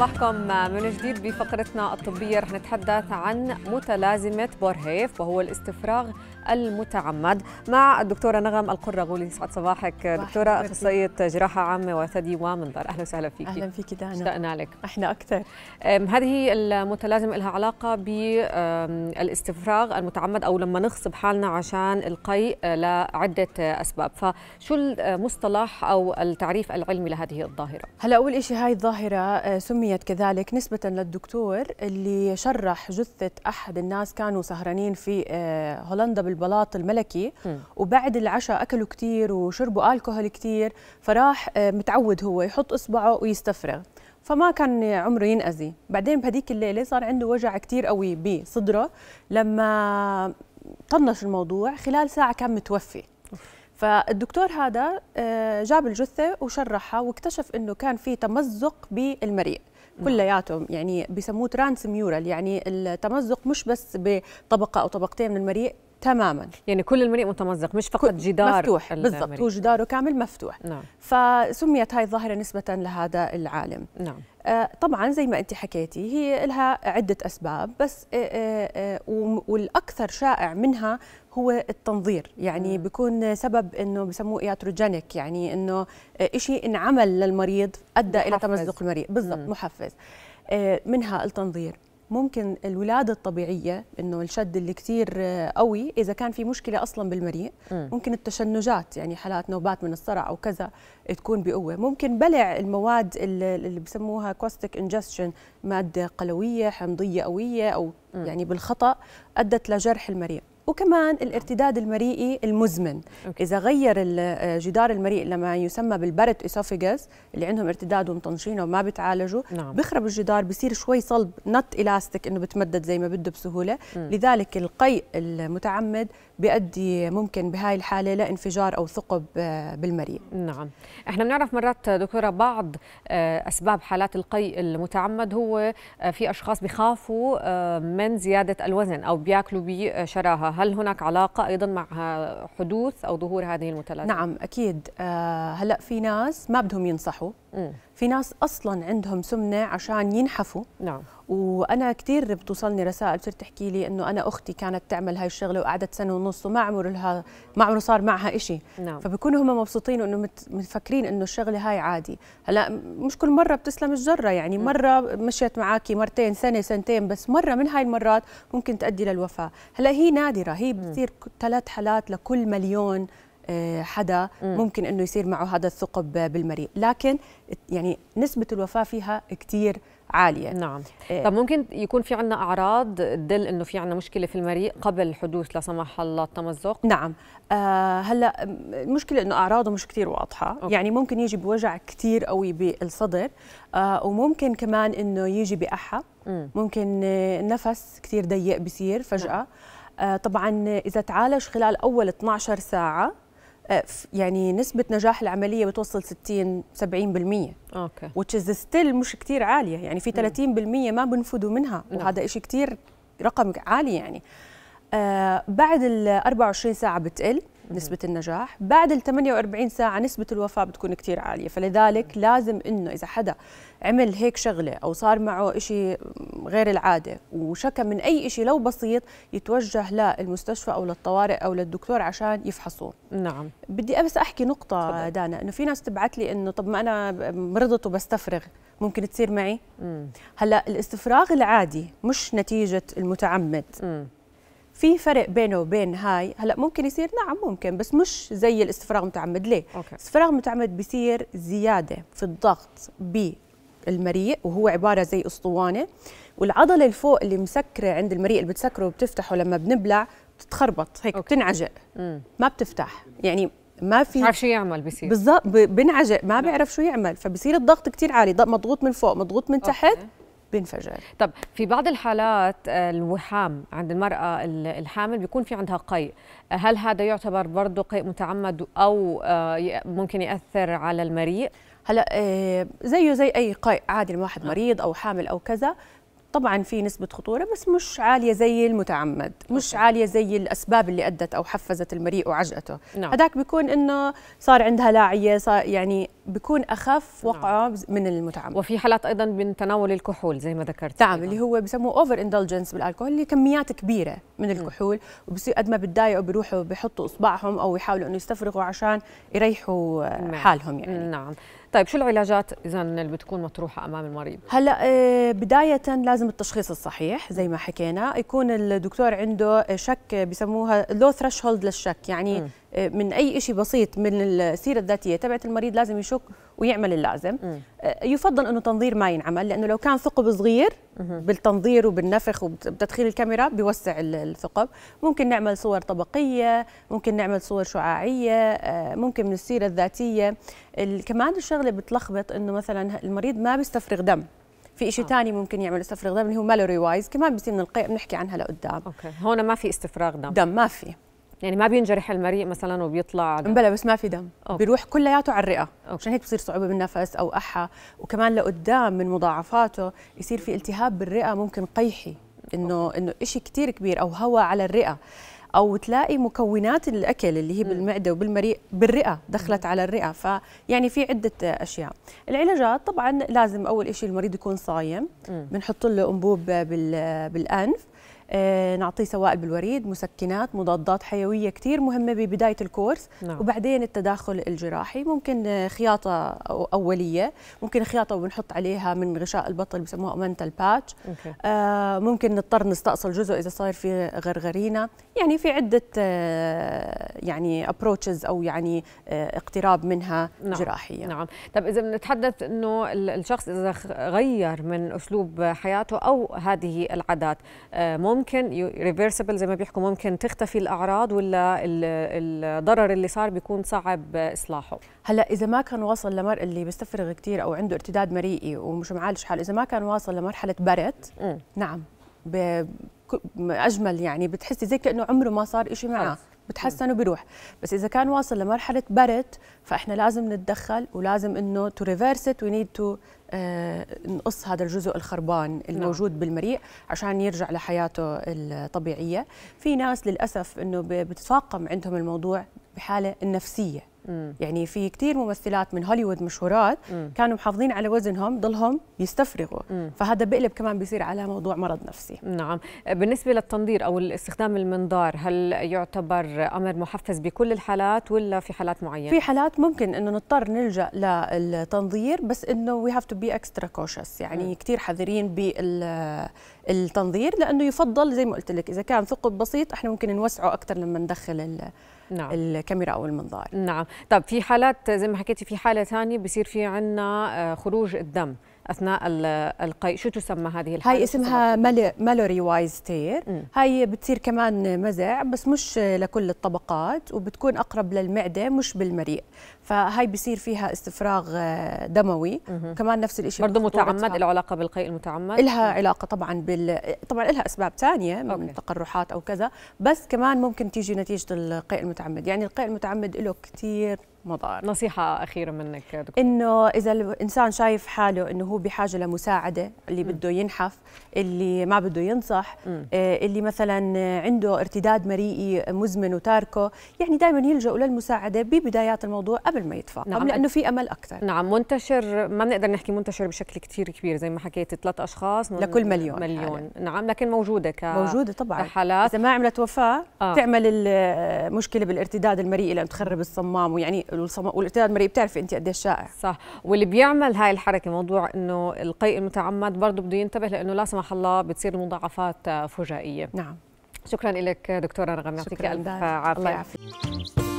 صباحكم من جديد بفقرتنا الطبية رح نتحدث عن متلازمة بورهيف وهو الاستفراغ المتعمد مع الدكتورة نغم القرغولي يسعد صباحك دكتورة أخصائية جراحة عامة وثدي ومنظر أهلا وسهلا فيك أهلا فيك دانا اشتقنا لك احنا أكثر هذه المتلازمة لها علاقة بالاستفراغ المتعمد أو لما نغصب حالنا عشان القيء لعدة أسباب فشو المصطلح أو التعريف العلمي لهذه الظاهرة؟ هلا أول شيء هاي الظاهرة أه، سميت كذلك نسبة للدكتور اللي شرح جثة أحد الناس كانوا سهرانين في أه، هولندا بالبلاط الملكي م. وبعد العشاء اكلوا كثير وشربوا الكحول كثير فراح آه، متعود هو يحط اصبعه ويستفرغ فما كان عمره ينأذي بعدين بهديك الليله صار عنده وجع كثير قوي بصدره لما طنش الموضوع خلال ساعه كان متوفي فالدكتور هذا آه، جاب الجثه وشرحها واكتشف انه كان في تمزق بالمريء نعم. كلياتهم يعني بسموه ترانس ميورال يعني التمزق مش بس بطبقه او طبقتين من المريء تماما يعني كل المريء متمزق مش فقط جدار مفتوح بالضبط هو جداره كامل مفتوح نعم. فسميت هاي الظاهره نسبه لهذا العالم نعم آه، طبعا زي ما انت حكيتي هي لها عده اسباب بس آه، آه، والاكثر شائع منها هو التنظير يعني مم. بيكون سبب انه بسموه ياتروجينيك يعني انه شيء انعمل للمريض ادى محفز. الى تمزق المريض بالضبط محفز منها التنظير ممكن الولاده الطبيعيه انه الشد اللي كثير آه، قوي اذا كان في مشكله اصلا بالمريء ممكن التشنجات يعني حالات نوبات من الصرع او كذا تكون بقوه ممكن بلع المواد اللي بسموها كوستيك انجستشن ماده قلويه حمضيه قويه او يعني بالخطا ادت لجرح المريء وكمان الارتداد المريئي المزمن أوكي. إذا غير الجدار المريئي لما يسمى بالبرت إسوفيجس اللي عندهم ارتداد ومطنشينه وما بتعالجوا نعم. بخرب الجدار بصير شوي صلب نت إلاستيك إنه بتمدد زي ما بده بسهولة م. لذلك القيء المتعمد بيؤدي ممكن بهاي الحالة لانفجار أو ثقب آه، بالمريء نعم احنا بنعرف مرات دكتورة بعض آه، أسباب حالات القيء المتعمد هو آه، في أشخاص بخافوا من زيادة الوزن أو بياكلوا بشراهة هل هناك علاقة أيضا مع حدوث أو ظهور هذه المتلازمة؟ نعم أكيد آه، هلأ في ناس ما بدهم ينصحوا في ناس اصلا عندهم سمنه عشان ينحفوا نعم وانا كثير بتوصلني رسائل بتصير تحكي لي انه انا اختي كانت تعمل هاي الشغله وقعدت سنه ونص وما عمر لها ما عمره صار معها شيء نعم. فبكونوا هم مبسوطين وانه متفكرين انه الشغله هاي عادي هلا مش كل مره بتسلم الجره يعني م. نعم. مره مشيت معك مرتين سنه سنتين بس مره من هاي المرات ممكن تؤدي للوفاه هلا هي نادره هي بتصير ثلاث حالات لكل مليون آه، حدا ممكن انه يصير معه هذا الثقب بالمريء لكن يعني نسبه الوفاه فيها كثير عاليه نعم إيه. طب ممكن يكون في عندنا اعراض تدل انه في عندنا مشكله في المريء قبل حدوث لا سمح الله التمزق نعم آه هلا المشكله انه اعراضه مش كثير واضحه أوكي. يعني ممكن يجي بوجع كثير قوي بالصدر آه وممكن كمان انه يجي باحة ممكن آه، نفس كثير ضيق بصير فجاه نعم. آه طبعا اذا تعالج خلال اول 12 ساعه آه، يعني نسبة نجاح العملية بتوصل 60 70% اوكي وتش از ستيل مش كثير عالية يعني في 30% ما بنفذوا منها نعم. وهذا شيء كثير رقم عالي يعني آه بعد ال 24 ساعة بتقل نسبة النجاح بعد ال 48 ساعة نسبة الوفاة بتكون كتير عالية فلذلك لازم إنه إذا حدا عمل هيك شغلة أو صار معه إشي غير العادة وشكى من أي إشي لو بسيط يتوجه للمستشفى أو للطوارئ أو للدكتور عشان يفحصوه نعم بدي بس أحكي نقطة طبعا. دانا إنه في ناس تبعت لي إنه طب ما أنا مرضت وبستفرغ ممكن تصير معي مم. هلا الاستفراغ العادي مش نتيجة المتعمد م. في فرق بينه وبين هاي هلا ممكن يصير نعم ممكن بس مش زي الاستفراغ المتعمد ليه أوكي. الاستفراغ المتعمد بيصير زياده في الضغط بالمريء وهو عباره زي اسطوانه والعضله الفوق اللي مسكره عند المريء اللي بتسكره وبتفتحه لما بنبلع بتتخربط هيك أوكي. بتنعجق مم. ما بتفتح يعني ما في عارف شو يعمل بصير بالضبط بنعجق ما بيعرف شو يعمل فبصير الضغط كثير عالي مضغوط من فوق مضغوط من تحت أوكي. بينفجر طب في بعض الحالات آه، الوحام عند المرأة الحامل بيكون في عندها قيء هل هذا يعتبر برضه قيء متعمد أو آه، ممكن يأثر على المريء؟ هلا آه، زيه زي اي قيء عادي الواحد مريض او حامل او كذا طبعا في نسبة خطورة بس مش عالية زي المتعمد مش أوكي. عالية زي الأسباب اللي أدت أو حفزت المريء وعجقته نعم. هذاك بيكون إنه صار عندها لاعية صار يعني بيكون اخف وقعه نعم. من المتعمد وفي حالات ايضا من تناول الكحول زي ما ذكرت نعم اللي هو بسموه اوفر اندلجنس بالالكحول اللي كميات كبيره من نعم. الكحول وبصير قد ما بتضايقوا بيروحوا بيحطوا اصبعهم او يحاولوا انه يستفرغوا عشان يريحوا نعم. حالهم يعني نعم طيب شو العلاجات اذا اللي بتكون مطروحه امام المريض هلا آه، بدايه لازم التشخيص الصحيح زي ما حكينا يكون الدكتور عنده شك بسموها لو ثريشولد للشك يعني م. من اي شيء بسيط من السيره الذاتيه تبعت المريض لازم يشك ويعمل اللازم م. آه، يفضل انه تنظير ما ينعمل لانه لو كان ثقب صغير بالتنظير وبالنفخ وبتدخيل الكاميرا بيوسع الثقب ممكن نعمل صور طبقيه ممكن نعمل صور شعاعيه آه، ممكن من السيره الذاتيه كمان الشغله بتلخبط انه مثلا المريض ما بيستفرغ دم في شيء ثاني آه. ممكن يعمل استفراغ دم اللي هو مالوري وايز كمان بصير من القيء بنحكي عنها لقدام اوكي هون ما في استفراغ دم دم ما في يعني ما بينجرح المريء مثلا وبيطلع بلا بس ما في دم أوكي. بيروح كلياته على الرئه أوكي. عشان هيك بصير صعوبه بالنفس او احى وكمان لقدام من مضاعفاته يصير في التهاب بالرئه ممكن قيحي انه انه شيء كثير كبير او هواء على الرئه او تلاقي مكونات الاكل اللي هي بالمعده وبالمريء بالرئه دخلت على الرئه فيعني في عده اشياء العلاجات طبعا لازم اول شيء المريض يكون صايم بنحط له انبوب بالانف آه، نعطيه سوائل بالوريد مسكنات مضادات حيويه كثير مهمه ببدايه الكورس نعم. وبعدين التداخل الجراحي ممكن خياطه اوليه ممكن خياطه وبنحط عليها من غشاء البطل بسموها منتل باتش آه ممكن نضطر نستأصل جزء اذا صاير في غرغرينه يعني في عده آه يعني ابروتشز او يعني آه اقتراب منها نعم. جراحيه نعم طب اذا بنتحدث انه الشخص اذا غير من اسلوب حياته او هذه العادات آه، ممكن ممكن ريفرسبل زي ما بيحكوا ممكن تختفي الاعراض ولا الضرر اللي صار بيكون صعب اصلاحه هلا اذا ما كان واصل لمر اللي بيستفرغ كثير او عنده ارتداد مريئي ومش معالج حاله اذا ما كان واصل لمرحله برد نعم اجمل يعني بتحسي زي كانه عمره ما صار شيء معه بتحسن وبيروح بس اذا كان واصل لمرحله برد فاحنا لازم نتدخل ولازم انه تو ريفرس ات وي تو نقص هذا الجزء الخربان الموجود نعم. بالمريء عشان يرجع لحياته الطبيعيه في ناس للاسف انه بتتفاقم عندهم الموضوع بحاله النفسيه يعني في كثير ممثلات من هوليوود مشهورات مم. كانوا محافظين على وزنهم ضلهم يستفرغوا مم. فهذا بقلب كمان بيصير على موضوع مرض نفسي نعم بالنسبه للتنظير او استخدام المنظار هل يعتبر امر محفز بكل الحالات ولا في حالات معينه في حالات ممكن انه نضطر نلجا للتنظير بس انه وي هاف تو بي اكسترا كوشس يعني كثير حذرين بالتنظير لانه يفضل زي ما قلت لك اذا كان ثقب بسيط احنا ممكن نوسعه اكثر لما ندخل نعم. الكاميرا او المنظار نعم طب في حالات زي ما حكيتي في حاله ثانيه بصير في عندنا آه، خروج الدم اثناء القي شو تسمى هذه الحاله هاي اسمها مالوري وايز تير هاي بتصير كمان مزع بس مش لكل الطبقات وبتكون اقرب للمعده مش بالمريء فهاي بصير فيها استفراغ آه، دموي مم. كمان نفس الشيء برضه متعمد له علاقه بالقيء المتعمد لها علاقه طبعا بال طبعا لها اسباب ثانيه من تقرحات او كذا بس كمان ممكن تيجي نتيجه القيء المتعمد يعني القيء المتعمد له كثير مضار نصيحة أخيرة منك دكتور إنه إذا الإنسان شايف حاله إنه هو بحاجة لمساعدة اللي بده ينحف اللي ما بده ينصح آه، اللي مثلا عنده ارتداد مريئي مزمن وتاركه يعني دائما يلجأوا للمساعدة ببدايات الموضوع قبل ما يدفع نعم لأنه في أمل أكثر نعم منتشر ما بنقدر نحكي منتشر بشكل كتير كبير زي ما حكيت ثلاث أشخاص لكل مليون مليون حالة. نعم لكن موجودة ك موجودة طبعا كحالات. إذا ما عملت وفاة آه. تعمل المشكلة بالارتداد المريئي لأنه تخرب الصمام ويعني والارتداد المرئي بتعرفي انت قديش شائع صح واللي بيعمل هاي الحركه موضوع انه القيء المتعمد برضه بده ينتبه لانه لا سمح الله بتصير مضاعفات آه، فجائيه نعم شكرا لك دكتوره رغم يعطيك الف عافيه الله يعافيك